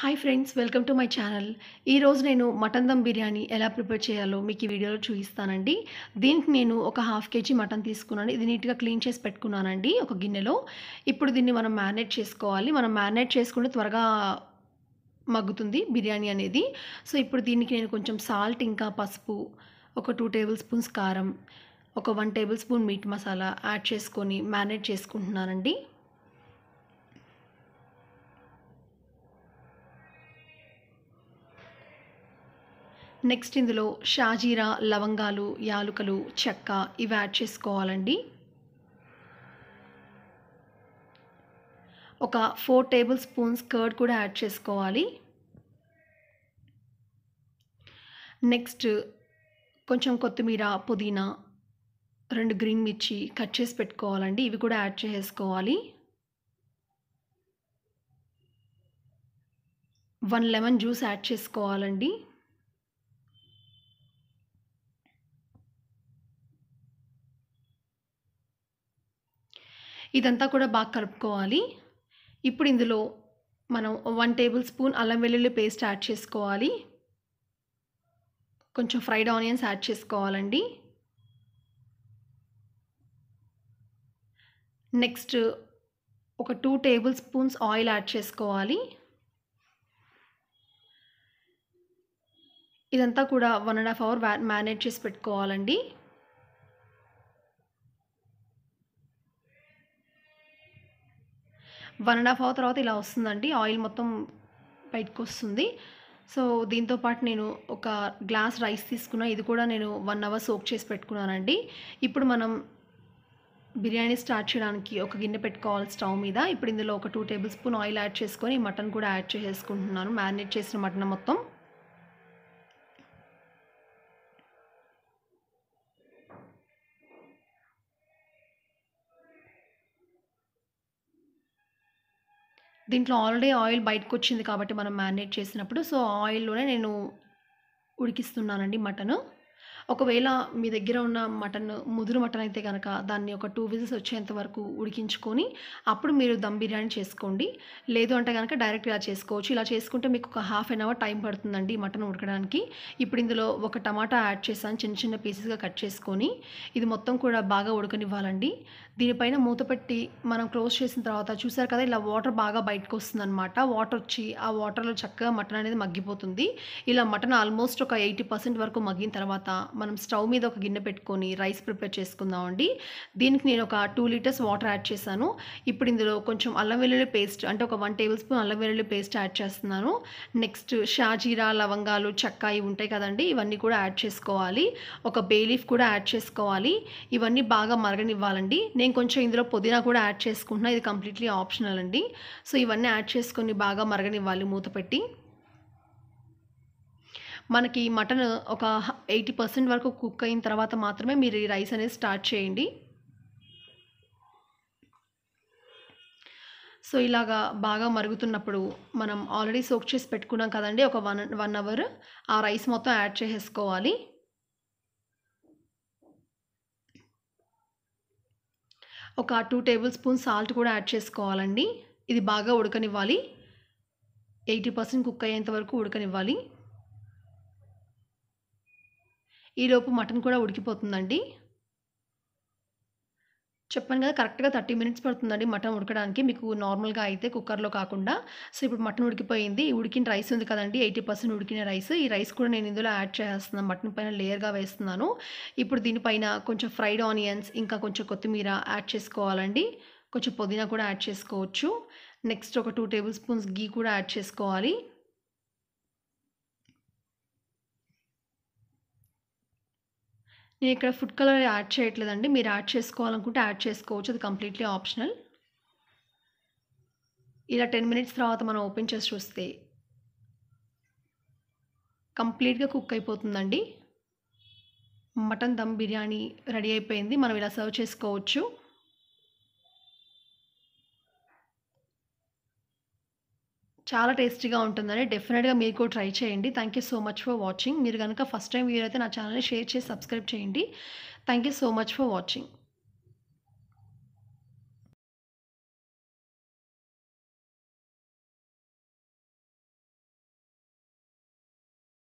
hi friends welcome to my channel ఈరోజు నేను mutton dum biryani ఎలా ప్రిపేర్ చేయాలో మీకు ఈ వీడియోలో చూపిస్తానండి దీనికి నేను ఒక హాఫ్ కేజీ మటన్ తీసుకున్నాను ఇది నీట్గా క్లీన్ చేసి పెట్టుకున్నానండి ఒక గిన్నెలో ఇప్పుడు దీన్ని మనం మ్యారినేట్ చేసుకోవాలి మనం మ్యారినేట్ చేసుకుంటే త్వరగా మగ్గుతుంది బిర్యానీ అనేది సో ఇప్పుడు దీనికి నేను కొంచెం సాల్ట్ ఇంకా పసుపు ఒక టూ టేబుల్ స్పూన్స్ కారం ఒక one tablespoon meat masala add చేసుకొని మ్యారినేట్ చేసుకుంటున్నానండి నెక్స్ట్ ఇందులో షాజీరా లవంగాలు యాలుకలు చెక్క ఇవి యాడ్ చేసుకోవాలండి ఒక ఫోర్ టేబుల్ స్పూన్స్ కర్డ్ కూడా యాడ్ చేసుకోవాలి నెక్స్ట్ కొంచెం కొత్తిమీర పుదీనా రెండు గ్రీన్ మిర్చి కట్ చేసి పెట్టుకోవాలండి ఇవి కూడా యాడ్ చేసుకోవాలి వన్ లెమన్ జ్యూస్ యాడ్ చేసుకోవాలండి ఇదంతా కూడా బాగా కలుపుకోవాలి ఇప్పుడు ఇందులో మనం వన్ టేబుల్ స్పూన్ అల్లం వెల్లుల్లి పేస్ట్ యాడ్ చేసుకోవాలి కొంచెం ఫ్రైడ్ ఆనియన్స్ యాడ్ చేసుకోవాలండి నెక్స్ట్ ఒక two tablespoons oil add చేసుకోవాలి ఇదంతా కూడా one and half hour manage చేసి పెట్టుకోవాలండి వన్ అండ్ హాఫ్ అవర్ తర్వాత ఇలా వస్తుందండి ఆయిల్ మొత్తం బయటకు వస్తుంది సో దీంతోపాటు నేను ఒక గ్లాస్ రైస్ తీసుకున్నా ఇది కూడా నేను వన్ అవర్ సోక్ చేసి పెట్టుకున్నానండి ఇప్పుడు మనం బిర్యానీ స్టార్ట్ చేయడానికి ఒక గిన్నె పెట్టుకోవాలి స్టవ్ మీద ఇప్పుడు ఇందులో ఒక two tablespoon oil add చేసుకొని మటన్ కూడా యాడ్ చేసుకుంటున్నాను మ్యారినేట్ చేసిన మటన్ మొత్తం దీంట్లో ఆల్రెడీ ఆయిల్ బయటకు వచ్చింది కాబట్టి మనం మ్యారినేట్ చేసినప్పుడు సో ఆయిల్లోనే నేను ఉడికిస్తున్నానండి మటన్ ఒకవేళ మీ దగ్గర ఉన్న మటన్ ముదురు మటన్ అయితే కనుక దాన్ని ఒక టూ విజిల్స్ వచ్చేంత వరకు ఉడికించుకొని అప్పుడు మీరు దమ్ బిర్యానీ చేసుకోండి లేదు అంటే కనుక డైరెక్ట్ ఇలా చేసుకోవచ్చు ఇలా చేసుకుంటే మీకు ఒక హాఫ్ అన్ అవర్ టైం పడుతుందండి మటన్ ఉడకడానికి ఇప్పుడు ఇందులో ఒక టమాటా యాడ్ చేశాను చిన్న చిన్న పీసెస్గా కట్ చేసుకొని ఇది మొత్తం కూడా బాగా ఉడకనివ్వాలండి దీనిపైన మూత పెట్టి మనం క్లోజ్ చేసిన తర్వాత చూసారు కదా ఇలా వాటర్ బాగా బయటకు అనమాట వాటర్ వచ్చి ఆ వాటర్లో చక్కగా మటన్ అనేది మగ్గిపోతుంది ఇలా మటన్ ఆల్మోస్ట్ ఒక ఎయిటీ పర్సెంట్ వరకు మగ్గిన తర్వాత మనం స్టవ్ మీద ఒక గిన్నె పెట్టుకొని రైస్ ప్రిపేర్ చేసుకుందామండి దీనికి నేను ఒక టూ లీటర్స్ వాటర్ యాడ్ చేశాను ఇప్పుడు ఇందులో కొంచెం అల్లం వెల్లుల్లి పేస్ట్ అంటే ఒక వన్ టేబుల్ స్పూన్ అల్లం వెల్లుల్లి పేస్ట్ యాడ్ చేస్తున్నాను నెక్స్ట్ షాజీరా లవంగాలు చెక్క ఇవి ఉంటాయి కదండి ఇవన్నీ కూడా యాడ్ చేసుకోవాలి ఒక బేలీఫ్ కూడా యాడ్ చేసుకోవాలి ఇవన్నీ బాగా మరగనివ్వాలండి నేను నేను కొంచెం ఇందులో పుదీనా కూడా యాడ్ చేసుకుంటున్నా ఇది కంప్లీట్లీ ఆప్షనల్ అండి సో ఇవన్నీ యాడ్ చేసుకొని బాగా మరగనివ్వాలి మూత పెట్టి మనకి మటన్ ఒక ఎయిటీ పర్సెంట్ వరకు కుక్ అయిన తర్వాత మాత్రమే మీరు ఈ రైస్ అనేది స్టార్ట్ చేయండి సో ఇలాగా బాగా మరుగుతున్నప్పుడు మనం ఆల్రెడీ సోక్ చేసి పెట్టుకున్నాం కదండి ఒక వన్ వన్ అవర్ ఆ రైస్ మొత్తం యాడ్ చేసేసుకోవాలి ఒక టూ టేబుల్ స్పూన్ సాల్ట్ కూడా యాడ్ చేసుకోవాలండి ఇది బాగా ఉడకనివ్వాలి ఎయిటీ పర్సెంట్ కుక్ అయ్యేంత వరకు ఉడకనివ్వాలి ఈలోపు మటన్ కూడా ఉడికిపోతుందండి చెప్పాను కదా కరెక్ట్గా థర్టీ మినిట్స్ పడుతుందండి మటన్ ఉడకడానికి మీకు నార్మల్గా అయితే కుక్కర్లో కాకుండా సో ఇప్పుడు మటన్ ఉడికిపోయింది ఉడికిన రైస్ ఉంది కదండి ఎయిటీ పర్సెంట్ ఉడికిన రైస్ ఈ రైస్ కూడా నేను ఇందులో యాడ్ చేస్తున్నాను మటన్ పైన లేయర్గా వేస్తున్నాను ఇప్పుడు దీనిపైన కొంచెం ఫ్రైడ్ ఆనియన్స్ ఇంకా కొంచెం కొత్తిమీర యాడ్ చేసుకోవాలండి కొంచెం పుదీనా కూడా యాడ్ చేసుకోవచ్చు నెక్స్ట్ ఒక టూ టేబుల్ స్పూన్స్ గీ కూడా యాడ్ చేసుకోవాలి నేను ఇక్కడ ఫుడ్ కలర్ యాడ్ చేయట్లేదండి మీరు యాడ్ చేసుకోవాలనుకుంటే యాడ్ చేసుకోవచ్చు అది కంప్లీట్లీ ఆప్షనల్ ఇలా టెన్ మినిట్స్ తర్వాత మనం ఓపెన్ చేసి చూస్తే కంప్లీట్గా కుక్ అయిపోతుందండి మటన్ దమ్ బిర్యానీ రెడీ అయిపోయింది మనం ఇలా సర్వ్ చేసుకోవచ్చు చాలా టేస్టీగా ఉంటుందని డెఫినెట్గా మీరు కూడా ట్రై చేయండి thank you so much for watching మీరు కనుక ఫస్ట్ టైం వీరైతే నా ఛానల్ని షేర్ చేసి సబ్స్క్రైబ్ చేయండి thank you so much for watching